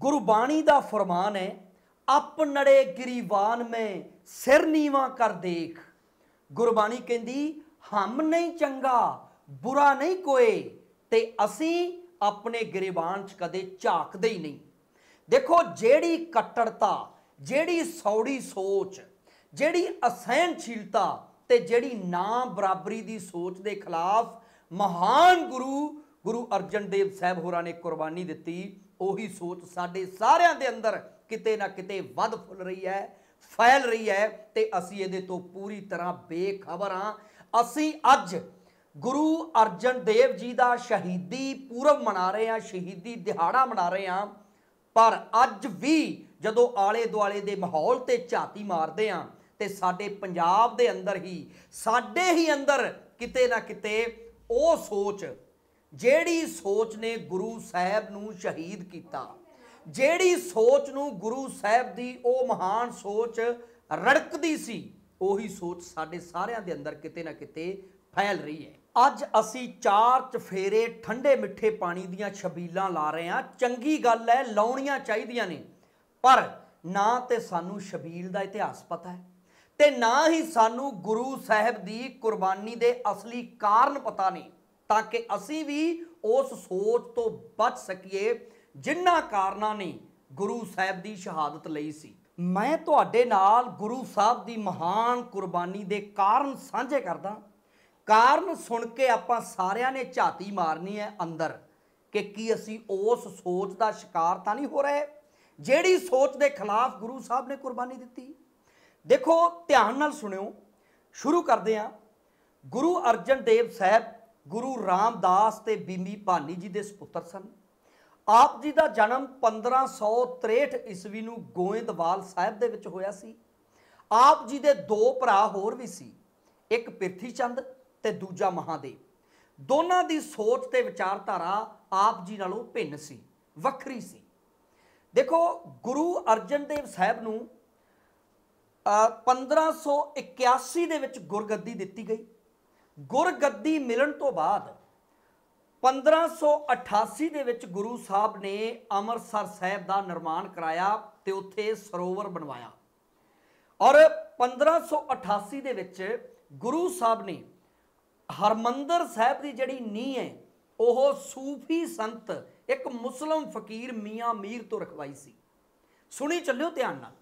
ਗੁਰਬਾਣੀ ਦਾ ਫਰਮਾਨ ਹੈ ਆਪਣੜੇ ਗਰੀਬਾਨ ਮੈਂ ਸਿਰ ਨੀਵਾ ਕਰ ਦੇਖ ਗੁਰਬਾਣੀ ਕਹਿੰਦੀ ਹਮ ਨਹੀਂ ਚੰਗਾ ਬੁਰਾ ਨਹੀਂ ਕੋਏ ਤੇ ਅਸੀਂ ਆਪਣੇ ਗਰੀਬਾਨ ਚ ਕਦੇ ਝਾਕਦੇ ਹੀ ਨਹੀਂ ਦੇਖੋ ਜਿਹੜੀ ਕੱਟੜਤਾ ਜਿਹੜੀ ਸੌੜੀ ਸੋਚ ਜਿਹੜੀ ਅਸਹਿਣਸ਼ੀਲਤਾ ਤੇ ਜਿਹੜੀ ਨਾ ਬਰਾਬਰੀ ਦੀ ਸੋਚ ਦੇ ਖਿਲਾਫ ਮਹਾਨ ਗੁਰੂ ਗੁਰੂ ਅਰਜਨ ਦੇਵ ਸਾਹਿਬ ਹੋਰਾਂ ਨੇ ਕੁਰਬਾਨੀ ਦਿੱਤੀ ਉਹੀ ਸੋਚ ਸਾਡੇ ਸਾਰਿਆਂ ਦੇ ਅੰਦਰ ਕਿਤੇ ਨਾ ਕਿਤੇ ਵੱਧ ਫੁੱਲ ਰਹੀ ਹੈ ਫੈਲ ਰਹੀ ਹੈ ਤੇ ਅਸੀਂ ਇਹਦੇ ਤੋਂ ਪੂਰੀ ਤਰ੍ਹਾਂ ਬੇਖਬਰ ਹਾਂ ਅਸੀਂ ਅੱਜ ਗੁਰੂ ਅਰਜਨ ਦੇਵ ਜੀ ਦਾ ਸ਼ਹੀਦੀ ਪੂਰਵ ਮਨਾ ਰਹੇ ਹਾਂ ਸ਼ਹੀਦੀ ਦਿਹਾੜਾ ਮਨਾ ਰਹੇ ਹਾਂ ਪਰ ਅੱਜ ਵੀ ਜਦੋਂ ਆਲੇ ਦੁਆਲੇ ਦੇ ਮਾਹੌਲ ਤੇ ਝਾਤੀ ਮਾਰਦੇ ਹਾਂ ਤੇ ਸਾਡੇ ਪੰਜਾਬ ਦੇ ਅੰਦਰ ਹੀ ਸਾਡੇ ਹੀ ਅੰਦਰ ਕਿਤੇ ਨਾ ਕਿਤੇ ਉਹ ਸੋਚ ਜਿਹੜੀ ਸੋਚ ਨੇ ਗੁਰੂ ਸਾਹਿਬ ਨੂੰ ਸ਼ਹੀਦ ਕੀਤਾ ਜਿਹੜੀ ਸੋਚ ਨੂੰ ਗੁਰੂ ਸਾਹਿਬ ਦੀ ਉਹ ਮਹਾਨ ਸੋਚ ਰੜਕਦੀ ਸੀ ਉਹੀ ਸੋਚ ਸਾਡੇ ਸਾਰਿਆਂ ਦੇ ਅੰਦਰ ਕਿਤੇ ਨਾ ਕਿਤੇ ਫੈਲ ਰਹੀ ਹੈ ਅੱਜ ਅਸੀਂ ਚਾਰ ਚਫੇਰੇ ਠੰਡੇ ਮਿੱਠੇ ਪਾਣੀ ਦੀਆਂ ਛਬੀਲਾਂ ਲਾ ਰਹੇ ਹਾਂ ਚੰਗੀ ਗੱਲ ਹੈ ਲਾਉਣੀਆਂ ਚਾਹੀਦੀਆਂ ਨੇ ਪਰ ਨਾ ਤੇ ਸਾਨੂੰ ਛਬੀਲ ਦਾ ਇਤਿਹਾਸ ਪਤਾ ਹੈ ਤੇ ਨਾ ਹੀ ਸਾਨੂੰ ਗੁਰੂ ਸਾਹਿਬ ਦੀ ਕੁਰਬਾਨੀ ਦੇ ਅਸਲੀ ਕਾਰਨ ਪਤਾ ਨਹੀਂ ਤਾਂ ਕਿ ਅਸੀਂ ਵੀ ਉਸ ਸੋਚ ਤੋਂ ਬਚ ਸਕੀਏ ਜਿਨ੍ਹਾਂ ਕਾਰਨਾਂ ਨੇ ਗੁਰੂ ਸਾਹਿਬ ਦੀ ਸ਼ਹਾਦਤ ਲਈ ਸੀ ਮੈਂ ਤੁਹਾਡੇ ਨਾਲ ਗੁਰੂ ਸਾਹਿਬ ਦੀ ਮਹਾਨ ਕੁਰਬਾਨੀ ਦੇ ਕਾਰਨ ਸਾਂਝੇ ਕਰਦਾ ਕਾਰਨ ਸੁਣ ਕੇ ਆਪਾਂ ਸਾਰਿਆਂ ਨੇ ਝਾਤੀ ਮਾਰਨੀ ਹੈ ਅੰਦਰ ਕਿ ਕੀ ਅਸੀਂ ਉਸ ਸੋਚ ਦਾ ਸ਼ਿਕਾਰ ਤਾਂ ਨਹੀਂ ਹੋ ਰਹੇ ਜਿਹੜੀ ਸੋਚ ਦੇ ਖਿਲਾਫ ਗੁਰੂ ਸਾਹਿਬ ਨੇ ਕੁਰਬਾਨੀ ਦਿੱਤੀ ਦੇਖੋ ਧਿਆਨ ਨਾਲ ਸੁਣਿਓ ਸ਼ੁਰੂ ਕਰਦੇ ਹਾਂ ਗੁਰੂ ਅਰਜਨ ਦੇਵ ਸਾਹਿਬ ਗੁਰੂ ਰਾਮਦਾਸ ਤੇ ਬੀਬੀ ਭਾਨੀ ਜੀ ਦੇ ਸੁਪੁੱਤਰ ਸਨ ਆਪ ਜੀ ਦਾ ਜਨਮ 1563 ਈਸਵੀ ਨੂੰ ਗੋਇੰਦਵਾਲ ਸਾਹਿਬ ਦੇ ਵਿੱਚ ਹੋਇਆ ਸੀ ਆਪ ਜੀ ਦੇ ਦੋ ਭਰਾ ਹੋਰ ਵੀ ਸੀ ਇੱਕ ਪਿਰਥੀ ਚੰਦ ਤੇ ਦੂਜਾ ਮਹਾਦੇਵ ਦੋਨਾਂ ਦੀ ਸੋਚ ਤੇ ਵਿਚਾਰਧਾਰਾ ਆਪ ਜੀ ਨਾਲੋਂ ਭਿੰਨ ਸੀ ਵੱਖਰੀ ਸੀ ਦੇਖੋ ਗੁਰੂ ਅਰਜਨ ਦੇਵ ਸਾਹਿਬ ਨੂੰ 1581 ਦੇ ਵਿੱਚ ਗੁਰਗੱਦੀ ਦਿੱਤੀ ਗਈ ਗੁਰਗੱਦੀ ਮਿਲਣ ਤੋਂ ਬਾਅਦ 1588 ਦੇ ਵਿੱਚ ਗੁਰੂ ਸਾਹਿਬ ਨੇ ਅੰਮ੍ਰਿਤਸਰ ਸਾਹਿਬ ਦਾ ਨਿਰਮਾਣ ਕਰਾਇਆ ਤੇ ਉੱਥੇ ਸਰੋਵਰ ਬਣਵਾਇਆ ਔਰ 1588 ਦੇ ਵਿੱਚ ਗੁਰੂ ਸਾਹਿਬ ਨੇ ਹਰਮੰਦਰ ਸਾਹਿਬ ਦੀ ਜਿਹੜੀ ਨੀਂਹ ਹੈ ਉਹ ਸੂਫੀ ਸੰਤ ਇੱਕ ਮੁਸਲਮ ਫਕੀਰ ਮੀਆਂ ਮੀਰ ਤੋਂ ਰਖਵਾਈ ਸੀ ਸੁਣੀ ਚੱਲਿਓ ਧਿਆਨ ਨਾਲ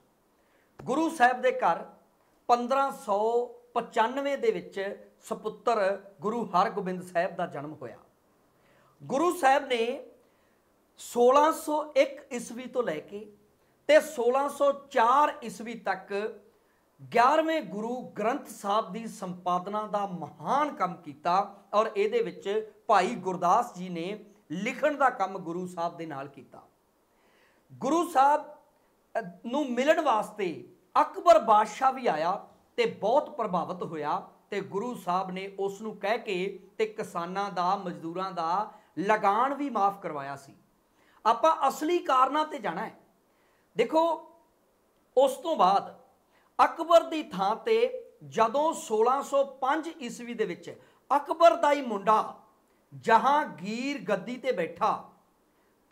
ਗੁਰੂ ਸਾਹਿਬ ਦੇ ਘਰ 1595 ਦੇ ਵਿੱਚ ਸੁਪੁੱਤਰ ਗੁਰੂ ਹਰਗੋਬਿੰਦ ਸਾਹਿਬ ਦਾ ਜਨਮ ਹੋਇਆ ਗੁਰੂ ਸਾਹਿਬ ਨੇ 1601 ਈਸਵੀ ਤੋਂ ਲੈ ਕੇ ਤੇ 1604 ਈਸਵੀ ਤੱਕ 11ਵੇਂ ਗੁਰੂ ਗ੍ਰੰਥ ਸਾਹਿਬ ਦੀ ਸੰਪਾਦਨਾ ਦਾ ਮਹਾਨ ਕੰਮ ਕੀਤਾ ਔਰ ਇਹਦੇ ਵਿੱਚ ਭਾਈ ਗੁਰਦਾਸ ਜੀ ਨੇ ਲਿਖਣ ਦਾ ਕੰਮ ਗੁਰੂ ਸਾਹਿਬ ਦੇ ਨਾਲ ਕੀਤਾ ਗੁਰੂ ਸਾਹਿਬ ਨੂੰ ਮਿਲਣ ਵਾਸਤੇ ਅਕਬਰ ਬਾਦਸ਼ਾਹ ਵੀ ਆਇਆ ਤੇ ਬਹੁਤ ਪ੍ਰਭਾਵਿਤ ਹੋਇਆ ਤੇ ਗੁਰੂ ਸਾਹਿਬ ਨੇ ਉਸ ਨੂੰ ਕਹਿ ਕੇ ਤੇ ਕਿਸਾਨਾਂ ਦਾ ਮਜ਼ਦੂਰਾਂ ਦਾ ਲਗਾਨ ਵੀ ਮਾਫ ਕਰਵਾਇਆ ਸੀ ਆਪਾਂ ਅਸਲੀ ਕਾਰਨਾਂ ਤੇ ਜਾਣਾ ਹੈ ਦੇਖੋ ਉਸ ਤੋਂ ਬਾਅਦ ਅਕਬਰ ਦੀ ਥਾਂ ਤੇ ਜਦੋਂ 1605 ਈਸਵੀ ਦੇ ਵਿੱਚ ਅਕਬਰ ਦਾ ਹੀ ਮੁੰਡਾ ਜਹਾਂਗੀਰ ਗੱਦੀ ਤੇ ਬੈਠਾ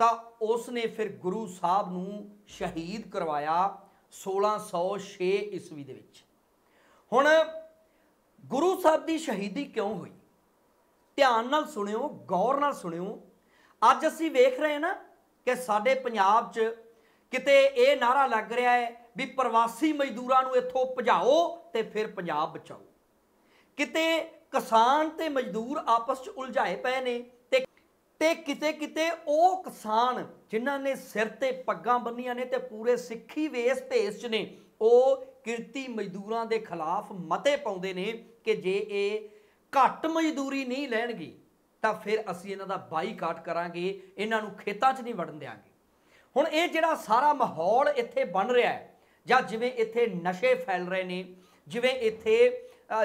ਤਾਂ ਉਸ ਨੇ ਫਿਰ ਗੁਰੂ ਸਾਹਿਬ ਨੂੰ ਸ਼ਹੀਦ ਕਰਵਾਇਆ 1606 ਈਸਵੀ ਦੇ ਵਿੱਚ ਹੁਣ ਗੁਰੂ ਸਾਹਿਬ ਦੀ ਸ਼ਹੀਦੀ ਕਿਉਂ ਹੋਈ ਧਿਆਨ ਨਾਲ ਸੁਣਿਓ ਗੌਰ ਨਾਲ ਸੁਣਿਓ ਅੱਜ ਅਸੀਂ ਵੇਖ ਰਹੇ ਹਾਂ ਨਾ ਕਿ ਸਾਡੇ ਪੰਜਾਬ 'ਚ ਕਿਤੇ ਇਹ ਨਾਰਾ ਲੱਗ ਰਿਹਾ ਹੈ ਵੀ ਪ੍ਰਵਾਸੀ ਮਜ਼ਦੂਰਾਂ ਨੂੰ ਇੱਥੋਂ ਭਜਾਓ ਤੇ ਫਿਰ ਪੰਜਾਬ ਬਚਾਓ ਕਿਤੇ ਕਿਸਾਨ ਤੇ ਮਜ਼ਦੂਰ ਆਪਸ 'ਚ ਉਲਝਾਏ ਪਏ ਨੇ ਤੇ ਤੇ ਕਿਤੇ ਕਿਤੇ ਉਹ ਕਿਸਾਨ ਜਿਨ੍ਹਾਂ ਨੇ ਸਿਰ ਤੇ ਪੱਗਾਂ ਬੰਨੀਆਂ ਨੇ ਤੇ ਪੂਰੇ ਸਿੱਖੀ ਵੇਸ ਭੇਸ 'ਚ ਨੇ ਉਹ ਕਿਰਤੀ ਮਜ਼ਦੂਰਾਂ ਦੇ ਖਿਲਾਫ ਮਤੇ ਪਾਉਂਦੇ ਨੇ ਕਿ ਜੇ ਇਹ ਘੱਟ ਮਜ਼ਦੂਰੀ ਨਹੀਂ ਲੈਣਗੇ ਤਾਂ ਫਿਰ ਅਸੀਂ ਇਹਨਾਂ ਦਾ ਬਾਈਕਾਟ ਕਰਾਂਗੇ ਇਹਨਾਂ ਨੂੰ ਖੇਤਾਂ 'ਚ ਨਹੀਂ ਵੜਨ ਦੇਾਂਗੇ ਹੁਣ ਇਹ ਜਿਹੜਾ ਸਾਰਾ ਮਾਹੌਲ ਇੱਥੇ ਬਣ ਰਿਹਾ ਹੈ ਜਾਂ ਜਿਵੇਂ ਇੱਥੇ ਨਸ਼ੇ ਫੈਲ ਰਹੇ ਨੇ ਜਿਵੇਂ ਇੱਥੇ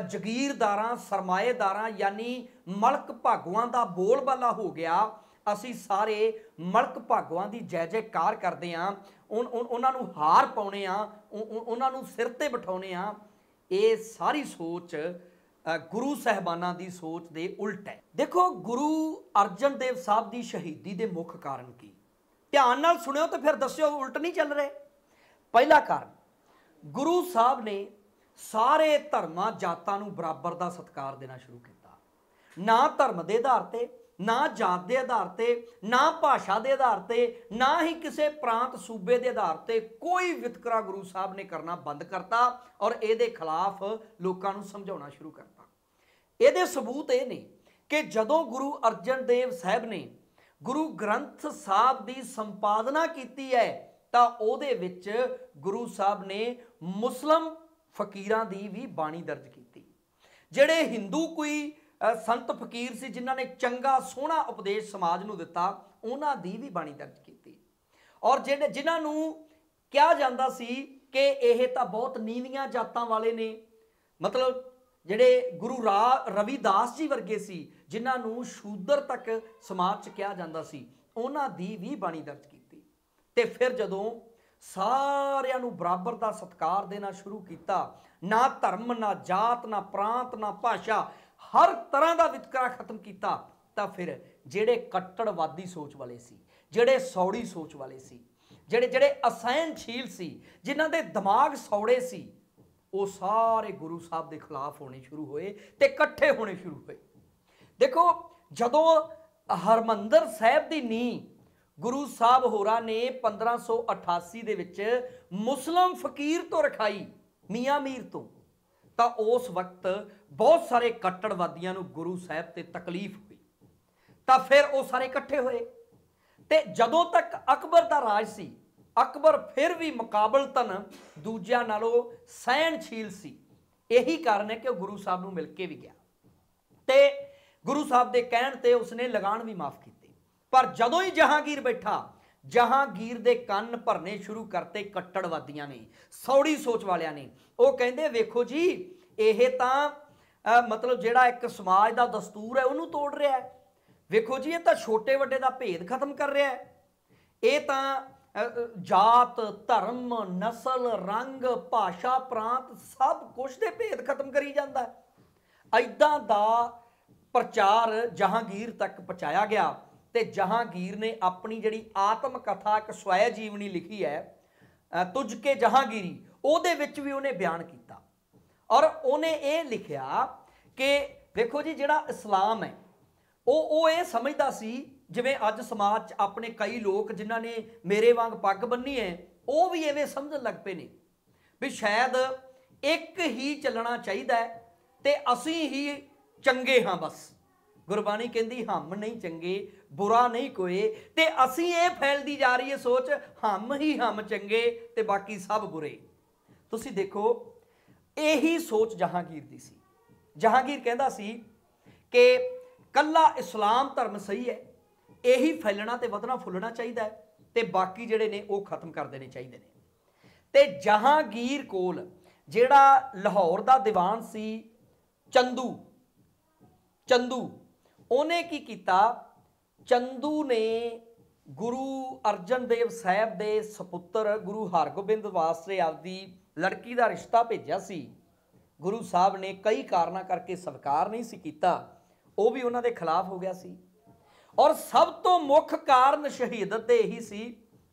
ਜ਼ਗੀਰਦਾਰਾਂ ਸਰਮਾਏਦਾਰਾਂ ਯਾਨੀ ਮਲਕ ਭਾਗਵਾਂ ਦਾ ਬੋਲਬਾਲਾ ਹੋ ਗਿਆ ਅਸੀਂ ਸਾਰੇ ਮਲਕ ਭਾਗਵਾਂ ਦੀ ਜੈ ਜੈਕਾਰ ਕਰਦੇ ਉਹ ਉਹਨਾਂ ਨੂੰ ਹਾਰ ਪਾਉਣੇ ਆ ਉਹਨਾਂ ਨੂੰ ਸਿਰ ਤੇ ਬਿਠਾਉਣੇ ਆ ਇਹ ਸਾਰੀ ਸੋਚ ਗੁਰੂ ਸਹਿਬਾਨਾਂ ਦੀ ਸੋਚ ਦੇ ਉਲਟ ਹੈ ਦੇਖੋ ਗੁਰੂ ਅਰਜਨ ਦੇਵ ਸਾਹਿਬ ਦੀ ਸ਼ਹੀਦੀ ਦੇ ਮੁੱਖ ਕਾਰਨ ਕੀ ਧਿਆਨ ਨਾਲ ਸੁਣਿਓ ਤੇ ਫਿਰ ਦੱਸਿਓ ਉਲਟ ਨਹੀਂ ਚੱਲ ਰਹੇ ਪਹਿਲਾ ਕਾਰਨ ਗੁਰੂ ਸਾਹਿਬ ਨੇ ਸਾਰੇ ਧਰਮਾਂ ਜਾਤਾਂ ਨੂੰ ਬਰਾਬਰ ਦਾ ਸਤਿਕਾਰ ਦੇਣਾ ਸ਼ੁਰੂ ਕੀਤਾ ਨਾ ਧਰਮ ਦੇ ਆਧਾਰ ਤੇ ਨਾ ਜਾਤ ਦੇ ਆਧਾਰ ਤੇ ਨਾ ਭਾਸ਼ਾ ਦੇ ਆਧਾਰ ਤੇ ਨਾ ਹੀ ਕਿਸੇ ਪ੍ਰਾਂਤ ਸੂਬੇ ਦੇ ਆਧਾਰ ਤੇ ਕੋਈ ਵਿਤਕਰਾ ਗੁਰੂ ਸਾਹਿਬ ਨੇ ਕਰਨਾ ਬੰਦ ਕਰਤਾ ਔਰ ਇਹਦੇ ਖਿਲਾਫ ਲੋਕਾਂ ਨੂੰ ਸਮਝਾਉਣਾ ਸ਼ੁਰੂ ਕਰਤਾ ਇਹਦੇ ਸਬੂਤ ਇਹ ਨੇ ਕਿ ਜਦੋਂ ਗੁਰੂ ਅਰਜਨ ਦੇਵ ਸਾਹਿਬ ਨੇ ਗੁਰੂ ਗ੍ਰੰਥ ਸਾਹਿਬ ਦੀ ਸੰਪਾਦਨਾ ਕੀਤੀ ਹੈ ਤਾਂ ਉਹਦੇ ਵਿੱਚ ਗੁਰੂ ਸਾਹਿਬ ਨੇ ਮੁਸਲਮ ਫਕੀਰਾਂ ਦੀ ਵੀ ਬਾਣੀ ਦਰਜ ਕੀਤੀ ਜਿਹੜੇ ਹਿੰਦੂ ਕੋਈ ਸੰਤ ਫਕੀਰ ਸੀ ਜਿਨ੍ਹਾਂ ਨੇ ਚੰਗਾ ਸੋਹਣਾ ਉਪਦੇਸ਼ ਸਮਾਜ ਨੂੰ ਦਿੱਤਾ ਉਹਨਾਂ ਦੀ ਵੀ ਬਾਣੀ ਦਰਜ ਕੀਤੀ ਔਰ ਜਿਹੜੇ ਜਿਨ੍ਹਾਂ ਨੂੰ ਕਿਹਾ ਜਾਂਦਾ ਸੀ ਕਿ ਇਹ ਤਾਂ ਬਹੁਤ ਨੀਵੀਆਂ ਜਾਤਾਂ ਵਾਲੇ ਨੇ ਮਤਲਬ ਜਿਹੜੇ ਗੁਰੂ ਰਵੀਦਾਸ ਜੀ ਵਰਗੇ ਸੀ ਜਿਨ੍ਹਾਂ ਨੂੰ ਸ਼ੂਦਰ ਤੱਕ ਸਮਾਜ ਚ ਕਿਹਾ ਜਾਂਦਾ ਸੀ ਉਹਨਾਂ ਦੀ ਵੀ ਬਾਣੀ ਦਰਜ ਕੀਤੀ ਤੇ ਫਿਰ ਜਦੋਂ ਸਾਰਿਆਂ ਨੂੰ ਬਰਾਬਰ ਦਾ ਸਤਕਾਰ ਦੇਣਾ ਸ਼ੁਰੂ ਕੀਤਾ ਨਾ ਧਰਮ ਨਾ ਜਾਤ ਨਾ ਪ੍ਰਾਂਤ ਨਾ ਭਾਸ਼ਾ ਹਰ ਤਰ੍ਹਾਂ ਦਾ ਵਿਤਕਰਾ ਖਤਮ ਕੀਤਾ ਤਾਂ ਫਿਰ ਜਿਹੜੇ ਕੱਟੜਵਾਦੀ ਸੋਚ ਵਾਲੇ ਸੀ ਜਿਹੜੇ ਸੌੜੀ ਸੋਚ ਵਾਲੇ ਸੀ ਜਿਹੜੇ ਜਿਹੜੇ ਅਸਹਿਣਸ਼ੀਲ ਸੀ ਜਿਨ੍ਹਾਂ ਦੇ ਦਿਮਾਗ ਸੌੜੇ ਸੀ ਉਹ ਸਾਰੇ ਗੁਰੂ ਸਾਹਿਬ ਦੇ ਖਿਲਾਫ ਹੋਣੇ ਸ਼ੁਰੂ ਹੋਏ ਤੇ ਇਕੱਠੇ ਹੋਣੇ ਸ਼ੁਰੂ ਹੋਏ ਦੇਖੋ ਜਦੋਂ ਹਰਮੰਦਰ ਸਾਹਿਬ ਦੀ ਨੀਂਹ ਗੁਰੂ ਸਾਹਿਬ ਹੋਰਾਂ ਨੇ 1588 ਦੇ ਵਿੱਚ ਮੁਸਲਮ ਫਕੀਰ ਤੋਂ ਰਖਾਈ ਮੀਆਂ ਮੀਰ ਤੋਂ ਤਾਂ ਉਸ ਵਕਤ ਬਹੁਤ ਸਾਰੇ ਕੱਟੜਵਾਦੀਆਂ ਨੂੰ ਗੁਰੂ ਸਾਹਿਬ ਤੇ ਤਕਲੀਫ ਹੋਈ ਤਾਂ ਫਿਰ ਉਹ ਸਾਰੇ ਇਕੱਠੇ ਹੋਏ ਤੇ ਜਦੋਂ ਤੱਕ ਅਕਬਰ ਦਾ ਰਾਜ ਸੀ ਅਕਬਰ ਫਿਰ ਵੀ ਮੁਕਾਬਲਤਨ ਦੂਜਿਆਂ ਨਾਲੋਂ ਸਹਿਣਸ਼ੀਲ ਸੀ ਇਹੀ ਕਾਰਨ ਹੈ ਕਿ ਉਹ ਗੁਰੂ ਸਾਹਿਬ ਨੂੰ ਮਿਲ ਕੇ ਵੀ ਗਿਆ ਤੇ ਗੁਰੂ ਸਾਹਿਬ ਦੇ ਕਹਿਣ ਤੇ ਉਸਨੇ ਲਗਾਨ ਵੀ ਮਾਫ ਕੀਤੀ ਪਰ ਜਦੋਂ ਹੀ ਜਹਾਂਗੀਰ ਬੈਠਾ ਜਹਾਂਗੀਰ ਦੇ ਕੰਨ ਭਰਨੇ ਸ਼ੁਰੂ ਕਰਤੇ ਕੱਟੜਵਾਦੀਆਂ ਨੇ ਸੌੜੀ ਸੋਚ ਵਾਲਿਆਂ ਨੇ ਉਹ ਕਹਿੰਦੇ ਵੇਖੋ ਜੀ ਇਹ ਤਾਂ ਮਤਲਬ ਜਿਹੜਾ ਇੱਕ ਸਮਾਜ ਦਾ ਦਸਤੂਰ ਹੈ ਉਹਨੂੰ ਤੋੜ ਰਿਹਾ ਹੈ ਵੇਖੋ ਜੀ ਇਹ ਤਾਂ ਛੋਟੇ ਵੱਡੇ ਦਾ ਭੇਦ ਖਤਮ ਕਰ ਰਿਹਾ ਹੈ ਇਹ ਤਾਂ ਜਾਤ ਧਰਮ ਨਸਲ ਰੰਗ ਭਾਸ਼ਾ ਪ੍ਰਾਂਤ ਸਭ ਕੁਝ ਦੇ ਭੇਦ ਖਤਮ ਕਰੀ ਜਾਂਦਾ ਹੈ ਐਦਾਂ ਦਾ ਪ੍ਰਚਾਰ ਜਹਾਂਗੀਰ ਤੱਕ ਪਹੁੰਚਾਇਆ ਗਿਆ ਤੇ ਜਹਾਂਗੀਰ ਨੇ ਆਪਣੀ ਜਿਹੜੀ ਆਤਮ ਕਥਾ ਇੱਕ ਸਵੈ ਜੀਵਨੀ ਲਿਖੀ ਹੈ ਤੁਝ ਕੇ ਜਹਾਂਗੀਰੀ ਉਹਦੇ ਵਿੱਚ ਵੀ ਉਹਨੇ ਬਿਆਨ ਕੀਤਾ ਔਰ ਉਹਨੇ ਇਹ ਲਿਖਿਆ ਕਿ ਵੇਖੋ ਜੀ ਜਿਹੜਾ ਇਸਲਾਮ ਹੈ ਉਹ ਉਹ ਇਹ ਸਮਝਦਾ ਸੀ ਜਿਵੇਂ ਅੱਜ ਸਮਾਜ 'ਚ ਆਪਣੇ ਕਈ ਲੋਕ ਜਿਨ੍ਹਾਂ ਨੇ ਮੇਰੇ ਵਾਂਗ ਪੱਗ ਬੰਨੀ ਹੈ ਉਹ ਵੀ ਐਵੇਂ ਸਮਝਣ ਲੱਗ ਪਏ ਨੇ ਵੀ ਸ਼ਾਇਦ ਇੱਕ ਹੀ ਚੱਲਣਾ ਚਾਹੀਦਾ ਹੈ ਤੇ ਅਸੀਂ ਹੀ ਚੰਗੇ ਹਾਂ ਬਸ ਗੁਰਬਾਣੀ ਕਹਿੰਦੀ ਹਮ ਨਹੀਂ ਚੰਗੇ ਬੁਰਾ ਨਹੀਂ ਕੋਏ ਤੇ ਅਸੀਂ ਇਹ ਫੈਲਦੀ ਜਾ ਰਹੀ ਹੈ ਸੋਚ ਹਮ ਹੀ ਹਮ ਚੰਗੇ ਤੇ ਬਾਕੀ ਸਭ ਬੁਰੇ ਤੁਸੀਂ ਦੇਖੋ ਇਹੀ ਸੋਚ ਜਹਾਂਗੀਰ ਦੀ ਸੀ ਜਹਾਂਗੀਰ ਕਹਿੰਦਾ ਸੀ ਕਿ ਕੱਲਾ ਇਸਲਾਮ ਧਰਮ ਸਹੀ ਹੈ ਇਹੀ ਫੈਲਣਾ ਤੇ ਵਧਣਾ ਫੁੱਲਣਾ ਚਾਹੀਦਾ ਹੈ ਤੇ ਬਾਕੀ ਜਿਹੜੇ ਨੇ ਉਹ ਖਤਮ ਕਰ ਦੇਣੇ ਚਾਹੀਦੇ ਨੇ ਤੇ ਜਹਾਂਗੀਰ ਕੋਲ ਜਿਹੜਾ ਲਾਹੌਰ ਦਾ ਦੀਵਾਨ ਸੀ ਚੰਦੂ ਚੰਦੂ ਉਹਨੇ ਕੀ ਕੀਤਾ ਚੰਦੂ ਨੇ ਗੁਰੂ ਅਰਜਨ ਦੇਵ ਸਾਹਿਬ ਦੇ ਸੁਪੁੱਤਰ ਗੁਰੂ ਹਰਗੋਬਿੰਦ ਵਾਸਤੇ ਆਪਦੀ ਲੜਕੀ ਦਾ ਰਿਸ਼ਤਾ ਭੇਜਿਆ ਸੀ ਗੁਰੂ ਸਾਹਿਬ ਨੇ ਕਈ ਕਾਰਨਾਂ ਕਰਕੇ ਸਵੀਕਾਰ ਨਹੀਂ ਸੀ ਕੀਤਾ ਉਹ ਵੀ ਉਹਨਾਂ ਦੇ ਖਿਲਾਫ ਹੋ ਗਿਆ ਸੀ ਔਰ ਸਭ ਤੋਂ ਮੁੱਖ ਕਾਰਨ ਸ਼ਹੀਦਤ ਦੇ ਇਹੀ ਸੀ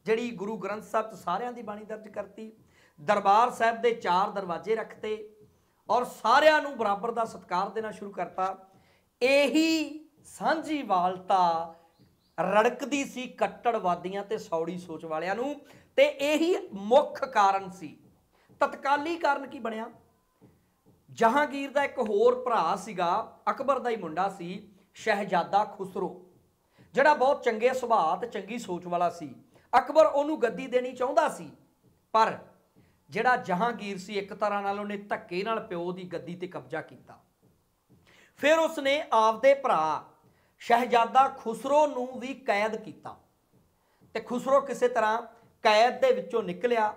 ਜਿਹੜੀ ਗੁਰੂ ਗ੍ਰੰਥ ਸਾਹਿਬ ਤੇ ਸਾਰਿਆਂ ਦੀ ਬਾਣੀ ਦਰਜ ਕਰਤੀ ਦਰਬਾਰ ਸਾਹਿਬ ਦੇ ਚਾਰ ਦਰਵਾਜ਼ੇ ਰੱਖਤੇ ਔਰ ਸਾਰਿਆਂ ਨੂੰ ਬਰਾਬਰ ਦਾ ਸਤਿਕਾਰ ਦੇਣਾ ਸ਼ੁਰੂ ਕਰਤਾ ਇਹੀ ਸਾਂਝੀ ਵਾਲਤਾ ਰੜਕਦੀ ਸੀ ਕੱਟੜਵਾਦੀਆਂ ਤੇ ਸੌੜੀ ਸੋਚ ਵਾਲਿਆਂ ਨੂੰ ਤੇ ਇਹੀ ਮੁੱਖ ਕਾਰਨ ਸੀ ਤਤਕਾਲੀ ਕਾਰਨ ਕੀ ਬਣਿਆ ਜਹਾਂਗੀਰ ਦਾ ਇੱਕ ਹੋਰ ਭਰਾ ਸੀਗਾ ਅਕਬਰ ਦਾ ਹੀ ਮੁੰਡਾ ਸੀ ਸ਼ਹਿਜ਼ਾਦਾ ਖੁਸਰੋ ਜਿਹੜਾ ਬਹੁਤ ਚੰਗੇ ਸੁਭਾਅ ਤੇ ਚੰਗੀ ਸੋਚ ਵਾਲਾ ਸੀ ਅਕਬਰ ਉਹਨੂੰ ਗੱਦੀ ਦੇਣੀ ਚਾਹੁੰਦਾ ਸੀ ਪਰ ਜਿਹੜਾ ਜਹਾਂਗੀਰ ਸੀ ਇੱਕ ਤਰ੍ਹਾਂ ਨਾਲ ਉਹਨੇ ਧੱਕੇ ਨਾਲ ਪਿਓ ਦੀ ਗੱਦੀ ਤੇ ਕਬਜ਼ਾ ਕੀਤਾ ਫਿਰ ਉਸਨੇ ਆਪਦੇ ਭਰਾ ਸ਼ਹਿਜ਼ਾਦਾ ਖੁਸਰੋ ਨੂੰ ਵੀ ਕੈਦ ਕੀਤਾ ਤੇ ਖੁਸਰੋ ਕਿਸੇ ਤਰ੍ਹਾਂ ਕੈਦ ਦੇ ਵਿੱਚੋਂ ਨਿਕਲਿਆ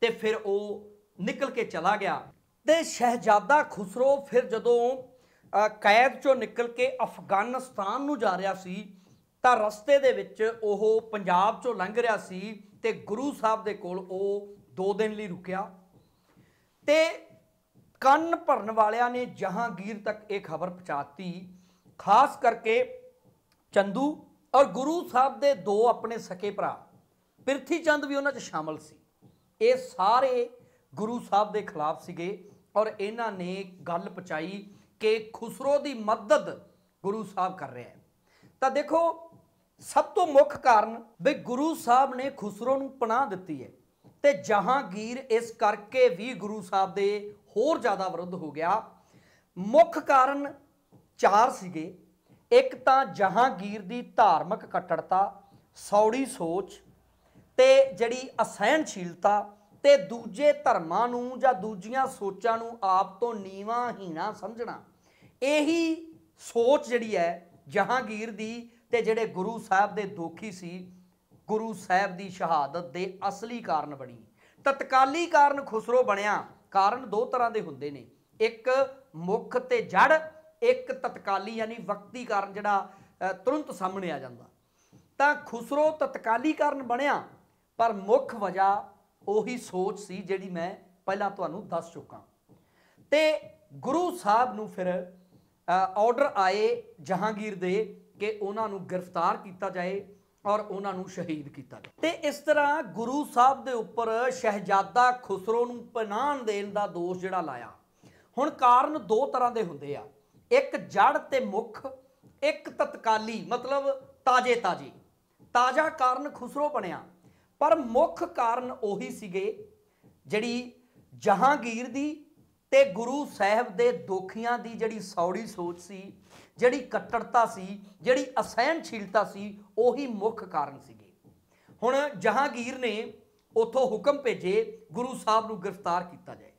ਤੇ ਫਿਰ ਉਹ ਨਿਕਲ ਕੇ ਚਲਾ ਗਿਆ ਤੇ ਸ਼ਹਿਜ਼ਾਦਾ ਖੁਸਰੋ ਫਿਰ ਜਦੋਂ ਕੈਦ ਚੋਂ ਨਿਕਲ ਕੇ ਅਫਗਾਨਿਸਤਾਨ ਨੂੰ ਜਾ ਰਿਹਾ ਸੀ ਤਾਂ ਰਸਤੇ ਦੇ ਵਿੱਚ ਉਹ ਪੰਜਾਬ ਚੋਂ ਲੰਘ ਰਿਹਾ ਸੀ ਤੇ ਗੁਰੂ ਸਾਹਿਬ ਦੇ ਕੋਲ ਉਹ 2 ਦਿਨ ਲਈ ਰੁਕਿਆ ਤੇ ਕੰਨ ਭਰਨ ਵਾਲਿਆਂ ਨੇ ਜਹਾਂਗੀਰ ਤੱਕ ਇਹ ਖਬਰ ਪਹੁੰਚਾਤੀ ਖਾਸ ਕਰਕੇ ਚੰਦੂ ਔਰ ਗੁਰੂ ਸਾਹਿਬ ਦੇ ਦੋ ਆਪਣੇ ਸਕੇ ਭਰਾ ਪ੍ਰਿਥੀ ਚੰਦ ਵੀ ਉਹਨਾਂ 'ਚ ਸ਼ਾਮਲ ਸੀ ਇਹ ਸਾਰੇ ਗੁਰੂ ਸਾਹਿਬ ਦੇ ਖਿਲਾਫ ਸੀਗੇ ਔਰ ਇਹਨਾਂ ਨੇ ਗੱਲ ਪਚਾਈ ਕਿ ਖੁਸਰੋ ਦੀ ਮਦਦ ਗੁਰੂ ਸਾਹਿਬ ਕਰ ਰਿਹਾ ਹੈ ਤਾਂ ਦੇਖੋ ਸਭ ਤੋਂ ਮੁੱਖ ਕਾਰਨ ਵੀ ਗੁਰੂ ਸਾਹਿਬ ਨੇ ਖੁਸਰੋ ਨੂੰ ਪਨਾਹ ਦਿੱਤੀ ਹੈ ਤੇ ਜਹਾਂਗੀਰ ਇਸ ਕਰਕੇ ਵੀ ਗੁਰੂ ਸਾਹਿਬ ਦੇ ਹੋਰ ਜ਼ਿਆਦਾ ਵਿਰੁੱਧ ਹੋ ਗਿਆ ਮੁੱਖ ਕਾਰਨ ਚਾਰ ਸੀਗੇ ਇੱਕ ਤਾਂ ਜਹਾਂਗੀਰ ਦੀ ਧਾਰਮਿਕ ਕੱਟੜਤਾ ਸੌੜੀ ਸੋਚ ਤੇ ਜਿਹੜੀ ਅਸਹਿਣਸ਼ੀਲਤਾ ਤੇ ਦੂਜੇ ਧਰਮਾਂ ਨੂੰ ਜਾਂ ਦੂਜੀਆਂ ਸੋਚਾਂ ਨੂੰ ਆਪ ਤੋਂ ਨੀਵਾ ਹੀਣਾ ਸਮਝਣਾ ਇਹੀ ਸੋਚ ਜਿਹੜੀ ਹੈ ਜਹਾਂਗੀਰ ਦੀ ਤੇ ਜਿਹੜੇ ਗੁਰੂ ਸਾਹਿਬ ਦੇ ਦੋਖੀ ਸੀ ਗੁਰੂ ਸਾਹਿਬ ਦੀ ਸ਼ਹਾਦਤ ਦੇ ਅਸਲੀ ਕਾਰਨ ਬਣੀ ਤਤਕਾਲੀ ਕਾਰਨ ਖੁਸਰੋ ਬਣਿਆ ਕਾਰਨ ਦੋ ਤਰ੍ਹਾਂ ਦੇ ਹੁੰਦੇ ਨੇ ਇੱਕ ਮੁੱਖ ਤੇ ਜੜ ਇੱਕ ਤਤਕਾਲੀ ਯਾਨੀ ਵਕਤੀ ਕਾਰਨ ਜਿਹੜਾ ਤੁਰੰਤ ਸਾਹਮਣੇ ਆ ਜਾਂਦਾ ਤਾਂ ਖੁਸਰੋ ਤਤਕਾਲੀ ਕਾਰਨ ਬਣਿਆ ਪਰ ਮੁੱਖ ਵਜ੍ਹਾ ਉਹੀ ਸੋਚ ਸੀ ਜਿਹੜੀ ਮੈਂ ਪਹਿਲਾਂ ਤੁਹਾਨੂੰ ਦੱਸ ਚੁੱਕਾ ਤੇ ਗੁਰੂ ਸਾਹਿਬ ਨੂੰ ਫਿਰ ਆਰਡਰ ਆਏ ਜਹਾਂਗੀਰ ਦੇ ਕਿ ਉਹਨਾਂ ਨੂੰ ਗ੍ਰਿਫਤਾਰ ਕੀਤਾ ਜਾਏ ਔਰ ਉਹਨਾਂ ਨੂੰ ਸ਼ਹੀਦ ਕੀਤਾ ਜਾਵੇ ਤੇ ਇਸ ਤਰ੍ਹਾਂ ਗੁਰੂ ਸਾਹਿਬ ਦੇ ਉੱਪਰ ਸ਼ਹਿਜ਼ਾਦਾ ਖੁਸਰੋ ਨੂੰ ਪਨਾਹ ਦੇਣ ਦਾ ਦੋਸ਼ ਜਿਹੜਾ ਲਾਇਆ ਹੁਣ ਕਾਰਨ ਦੋ ਤਰ੍ਹਾਂ ਦੇ ਹੁੰਦੇ ਆ ਇੱਕ ਜੜ ਤੇ ਮੁਖ ਇੱਕ ਤਤਕਾਲੀ ਮਤਲਬ ਤਾਜੇ ਤਾਜੀ ਤਾਜਾ ਕਾਰਨ ਖੁਸਰੋ ਬਣਿਆ ਪਰ ਮੁਖ ਕਾਰਨ ਉਹੀ ਸੀਗੇ ਜਿਹੜੀ ਜਹਾਂਗੀਰ ਦੀ ਤੇ ਗੁਰੂ ਸਾਹਿਬ ਦੇ ਦੋਖੀਆਂ ਦੀ ਜਿਹੜੀ ਸੌੜੀ ਸੋਚ ਸੀ ਜਿਹੜੀ ਕੱਟੜਤਾ ਸੀ ਜਿਹੜੀ ਅਸਹਿਣਸ਼ੀਲਤਾ ਸੀ ਉਹੀ ਮੁੱਖ ਕਾਰਨ ਸੀਗੇ ਹੁਣ ਜਹਾਂਗੀਰ ਨੇ ਉਥੋਂ ਹੁਕਮ ਭੇਜੇ ਗੁਰੂ ਸਾਹਿਬ ਨੂੰ ਗ੍ਰਿਫਤਾਰ ਕੀਤਾ ਜਾਏ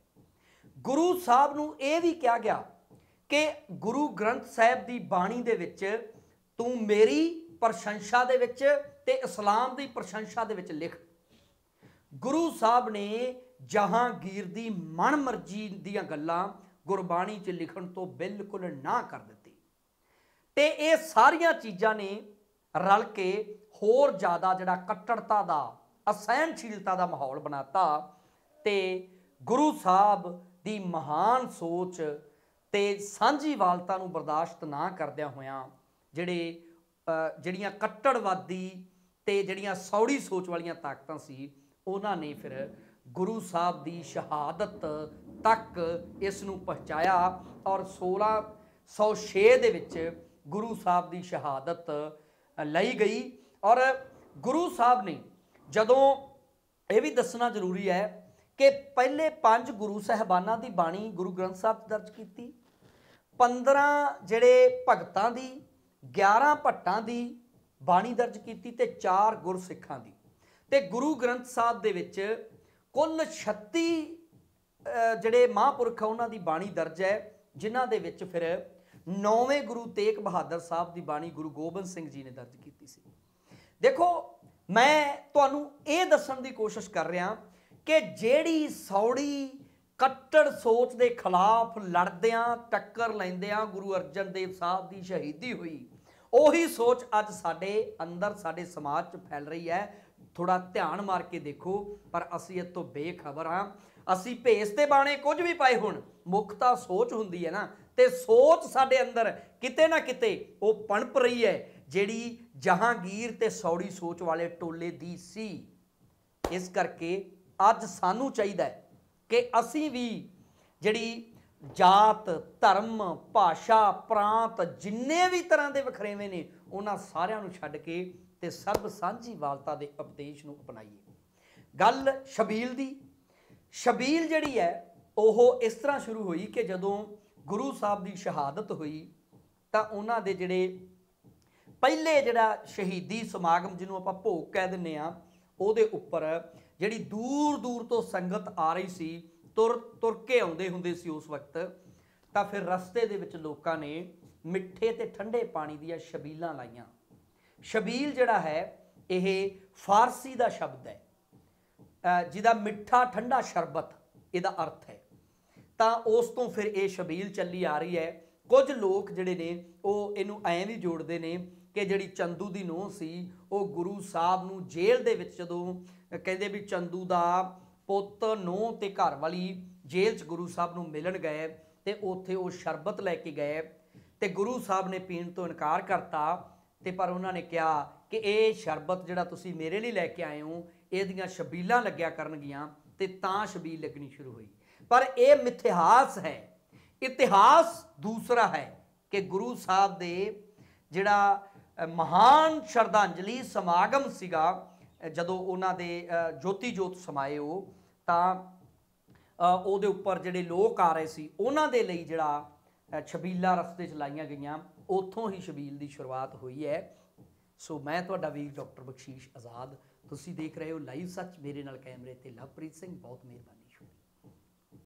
ਗੁਰੂ ਸਾਹਿਬ ਨੂੰ ਇਹ ਵੀ ਕਿਹਾ ਗਿਆ ਕਿ ਗੁਰੂ ਗ੍ਰੰਥ ਸਾਹਿਬ ਦੀ ਬਾਣੀ ਦੇ ਵਿੱਚ ਤੂੰ ਮੇਰੀ ਪ੍ਰਸ਼ੰਸਾ ਦੇ ਵਿੱਚ ਤੇ ਇਸਲਾਮ ਦੀ ਪ੍ਰਸ਼ੰਸਾ ਦੇ ਵਿੱਚ ਲਿਖ ਗੁਰੂ ਸਾਹਿਬ ਨੇ ਜਹਾਂਗੀਰ ਦੀ ਮਨਮਰਜ਼ੀ ਦੀਆਂ ਗੱਲਾਂ ਗੁਰਬਾਣੀ 'ਚ ਲਿਖਣ ਤੋਂ ਬਿਲਕੁਲ ਨਾ ਕਰ ਦਿੱਤੀ ਤੇ ਇਹ ਸਾਰੀਆਂ ਚੀਜ਼ਾਂ ਨੇ ਰਲ ਕੇ ਹੋਰ ਜ਼ਿਆਦਾ ਜਿਹੜਾ ਕੱਟੜਤਾ ਦਾ ਅਸਹਿਣਸ਼ੀਲਤਾ ਦਾ ਮਾਹੌਲ ਬਣਾਤਾ ਤੇ ਗੁਰੂ ਸਾਹਿਬ ਦੀ ਮਹਾਨ ਸੋਚ ਤੇ ਸਾਂਝੀ ਵਾਲਤਾ ਨੂੰ ਬਰਦਾਸ਼ਤ ਨਾ ਕਰਦਿਆਂ ਹੋਇਆਂ ਜਿਹੜੇ ਜਿਹੜੀਆਂ ਕੱਟੜਵਾਦੀ ਤੇ ਜਿਹੜੀਆਂ ਸੌੜੀ ਸੋਚ ਵਾਲੀਆਂ ਤਾਕਤਾਂ ਸੀ ਉਹਨਾਂ ਨੇ ਫਿਰ ਗੁਰੂ ਸਾਹਿਬ ਦੀ ਸ਼ਹਾਦਤ ਤੱਕ ਇਸ ਨੂੰ ਪਹੁੰਚਾਇਆ ਔਰ 1606 ਦੇ ਵਿੱਚ ਗੁਰੂ ਸਾਹਿਬ ਦੀ ਸ਼ਹਾਦਤ ਲਈ ਗਈ ਔਰ ਗੁਰੂ ਸਾਹਿਬ ਨੇ ਜਦੋਂ ਇਹ ਵੀ ਦੱਸਣਾ ਜ਼ਰੂਰੀ ਹੈ ਕਿ ਪਹਿਲੇ ਪੰਜ ਗੁਰੂ ਸਹਿਬਾਨਾਂ ਦੀ ਬਾਣੀ ਗੁਰੂ ਗ੍ਰੰਥ ਸਾਹਿਬ ਦਰਜ ਕੀਤੀ 15 ਜਿਹੜੇ ਭਗਤਾਂ ਦੀ 11 ਭੱਟਾਂ ਦੀ ਬਾਣੀ ਦਰਜ ਕੀਤੀ ਤੇ 4 ਗੁਰਸਿੱਖਾਂ ਦੀ ਤੇ ਗੁਰੂ ਗ੍ਰੰਥ ਸਾਹਿਬ ਦੇ ਵਿੱਚ ਕੁੱਲ 36 ਜਿਹੜੇ ਮਹਾਂਪੁਰਖ ਉਹਨਾਂ ਦੀ ਬਾਣੀ ਦਰਜ ਹੈ ਜਿਨ੍ਹਾਂ ਦੇ ਵਿੱਚ ਫਿਰ ਨੌਵੇਂ ਗੁਰੂ ਤੇਗ ਬਹਾਦਰ ਸਾਹਿਬ ਦੀ ਬਾਣੀ ਗੁਰੂ ਗੋਬਿੰਦ ਸਿੰਘ ਜੀ ਨੇ ਦਰਜ ਕੀਤੀ ਸੀ ਦੇਖੋ ਮੈਂ ਤੁਹਾਨੂੰ ਇਹ ਦੱਸਣ ਦੀ ਕੋਸ਼ਿਸ਼ ਕਰ ਰਿਹਾ ਕਿ ਜਿਹੜੀ ਸੌੜੀ ਕੱਟੜ ਸੋਚ ਦੇ ਖਿਲਾਫ ਲੜਦਿਆਂ ਟੱਕਰ ਲੈਂਦਿਆਂ ਗੁਰੂ ਅਰਜਨ ਦੇਵ ਸਾਹਿਬ ਦੀ ਸ਼ਹੀਦੀ ਹੋਈ ਉਹੀ ਸੋਚ ਅੱਜ ਸਾਡੇ ਅੰਦਰ ਸਾਡੇ ਸਮਾਜ 'ਚ ਫੈਲ ਰਹੀ ਹੈ ਥੋੜਾ ਧਿਆਨ ਮਾਰ ਕੇ ਦੇਖੋ ਪਰ ਅਸੀਂ ਇਹ ਤੋਂ ਬੇਖਬਰ ਹਾਂ ਅਸੀਂ ਭੇਸ ਤੇ ਬਾਣੇ ਕੁਝ ਵੀ ਪਾਏ ਹੁਣ ਮੁੱਖ ਤਾਂ ਸੋਚ ਹੁੰਦੀ ਹੈ ਨਾ ਤੇ ਸੋਚ ਸਾਡੇ ਅੰਦਰ ਕਿਤੇ ਨਾ ਕਿਤੇ ਉਹ ਪਣਪ ਰਹੀ ਹੈ ਜਿਹੜੀ ਜਹਾਂਗੀਰ ਤੇ ਸੌੜੀ ਸੋਚ ਵਾਲੇ ਟੋਲੇ ਦੀ ਸੀ ਇਸ ਕਰਕੇ ਅੱਜ ਸਾਨੂੰ ਚਾਹੀਦਾ ਹੈ ਕਿ ਅਸੀਂ ਵੀ ਜਿਹੜੀ ਜਾਤ ਧਰਮ ਭਾਸ਼ਾ ਪ੍ਰਾਂਤ ਜਿੰਨੇ ਵੀ ਤਰ੍ਹਾਂ ਦੇ ਵਖਰੇਵੇਂ ਨੇ ਉਹਨਾਂ ਸਾਰਿਆਂ ਨੂੰ ਛੱਡ ਕੇ ਤੇ ਸਰਬ ਸਾਂਝੀ ਵਾਲਤਾ ਦੇ ਉਪਦੇਸ਼ ਨੂੰ ਅਪਣਾਈਏ ਗੱਲ ਸ਼ਬੀਲ ਦੀ ਸ਼ਬੀਲ ਜਿਹੜੀ ਹੈ ਉਹ ਇਸ ਤਰ੍ਹਾਂ ਸ਼ੁਰੂ ਹੋਈ ਕਿ ਜਦੋਂ ਗੁਰੂ ਸਾਹਿਬ ਦੀ ਸ਼ਹਾਦਤ ਹੋਈ ਤਾਂ ਉਹਨਾਂ ਦੇ ਜਿਹੜੇ ਪਹਿਲੇ ਜਿਹੜਾ ਸ਼ਹੀਦੀ ਸਮਾਗਮ ਜਿਹਨੂੰ ਆਪਾਂ ਭੋਗ ਕਹਿ ਦਿੰਨੇ ਆ ਉਹਦੇ ਉੱਪਰ ਜਿਹੜੀ ਦੂਰ ਦੂਰ ਤੋਂ ਸੰਗਤ ਆ ਰਹੀ ਸੀ ਤੁਰ ਤੁਰ ਕੇ ਆਉਂਦੇ ਹੁੰਦੇ ਸੀ ਉਸ ਵਕਤ ਤਾਂ ਫਿਰ ਰਸਤੇ ਦੇ ਵਿੱਚ ਲੋਕਾਂ ਨੇ ਮਿੱਠੇ ਤੇ ਠੰਡੇ ਪਾਣੀ ਦੀਆਂ ਸ਼ਬੀਲਾਂ ਲਾਈਆਂ ਸ਼ਬੀਲ ਜਿਹੜਾ ਹੈ ਇਹ ਫਾਰਸੀ ਦਾ ਸ਼ਬਦ ਹੈ ਜਿਹਦਾ ਮਿੱਠਾ ਠੰਡਾ ਸ਼ਰਬਤ ਇਹਦਾ ਅਰਥ ਹੈ ਤਾਂ ਉਸ ਤੋਂ ਫਿਰ ਇਹ ਸ਼ਬੀਲ ਚੱਲੀ ਆ ਰਹੀ ਹੈ ਕੁਝ ਲੋਕ ਜਿਹੜੇ ਨੇ ਉਹ ਇਹਨੂੰ ਐਂ ਵੀ ਜੋੜਦੇ ਨੇ ਕਿ ਜਿਹੜੀ ਚੰਦੂ ਦੀ ਨੂੰਹ ਸੀ ਉਹ ਗੁਰੂ ਸਾਹਿਬ ਨੂੰ ਜੇਲ੍ਹ ਦੇ ਵਿੱਚ ਜਦੋਂ ਕਹਿੰਦੇ ਵੀ ਚੰਦੂ ਦਾ ਪੁੱਤ ਨੂੰਹ ਤੇ ਘਰ ਵਾਲੀ ਜੇਲ੍ਹ 'ਚ ਗੁਰੂ ਸਾਹਿਬ ਨੂੰ ਮਿਲਣ ਗਏ ਤੇ ਉੱਥੇ ਉਹ ਸ਼ਰਬਤ ਲੈ ਕੇ ਗਏ ਤੇ ਗੁਰੂ ਸਾਹਿਬ ਨੇ ਪੀਣ ਤੋਂ ਇਨਕਾਰ ਕਰਤਾ ਤੇ ਪਰ ਉਹਨਾਂ ਨੇ ਕਿਹਾ ਕਿ ਇਹ ਸ਼ਰਬਤ ਜਿਹੜਾ ਤੁਸੀਂ ਮੇਰੇ ਲਈ ਲੈ ਕੇ ਆਏ ਹੋ ਇਹਦੀਆਂ ਸ਼ਬੀਲਾਂ ਲੱਗਿਆ ਕਰਨਗੀਆਂ ਤੇ ਤਾਂ ਸ਼ਬੀਲ ਲੱਗਣੀ ਸ਼ੁਰੂ ਹੋਈ ਪਰ ਇਹ ਮਿਥਿਹਾਸ ਹੈ ਇਤਿਹਾਸ ਦੂਸਰਾ ਹੈ ਕਿ ਗੁਰੂ ਸਾਹਿਬ ਦੇ ਜਿਹੜਾ ਮਹਾਨ ਸ਼ਰਧਾਂਜਲੀ ਸਮਾਗਮ ਸੀਗਾ ਜਦੋਂ ਉਹਨਾਂ ਦੇ ਜੋਤੀ ਜੋਤ ਸਮਾਏ ਉਹ ਤਾਂ ਉਹਦੇ ਉੱਪਰ ਜਿਹੜੇ ਲੋਕ ਆ ਰਹੇ ਸੀ ਉਹਨਾਂ ਦੇ ਲਈ ਜਿਹੜਾ ਛਬੀਲਾ ਰਸਤੇ ਚ ਲਾਈਆਂ ਗਈਆਂ ਉੱਥੋਂ ਹੀ ਛਬੀਲ ਦੀ ਸ਼ੁਰੂਆਤ ਹੋਈ ਹੈ ਸੋ ਮੈਂ ਤੁਹਾਡਾ ਵੀਰ ਡਾਕਟਰ ਬਖਸ਼ੀਸ਼ ਆਜ਼ਾਦ ਤੁਸੀਂ ਦੇਖ ਰਹੇ ਹੋ ਲਾਈਵ ਸੱਚ ਮੇਰੇ ਨਾਲ ਕੈਮਰੇ ਤੇ ਲਵਪ੍ਰੀਤ ਸਿੰਘ ਬਹੁਤ ਮਿਹਰਬਾਨੀ